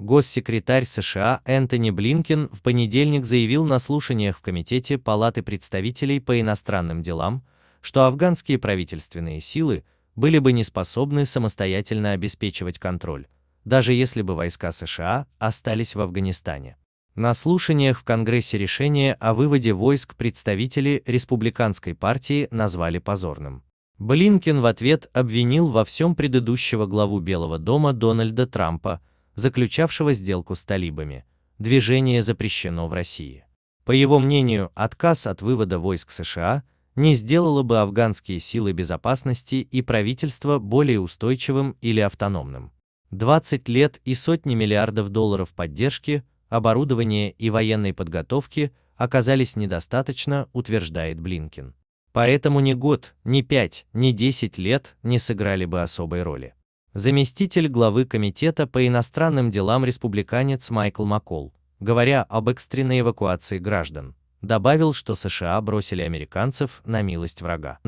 Госсекретарь США Энтони Блинкин в понедельник заявил на слушаниях в Комитете Палаты представителей по иностранным делам, что афганские правительственные силы были бы не способны самостоятельно обеспечивать контроль, даже если бы войска США остались в Афганистане. На слушаниях в Конгрессе решение о выводе войск представители республиканской партии назвали позорным. Блинкин в ответ обвинил во всем предыдущего главу Белого дома Дональда Трампа, заключавшего сделку с талибами. Движение запрещено в России. По его мнению, отказ от вывода войск США не сделало бы афганские силы безопасности и правительство более устойчивым или автономным. 20 лет и сотни миллиардов долларов поддержки, оборудования и военной подготовки оказались недостаточно, утверждает Блинкин. Поэтому ни год, ни пять, ни десять лет не сыграли бы особой роли заместитель главы Комитета по иностранным делам республиканец Майкл Маккол, говоря об экстренной эвакуации граждан, добавил, что США бросили американцев на милость врага.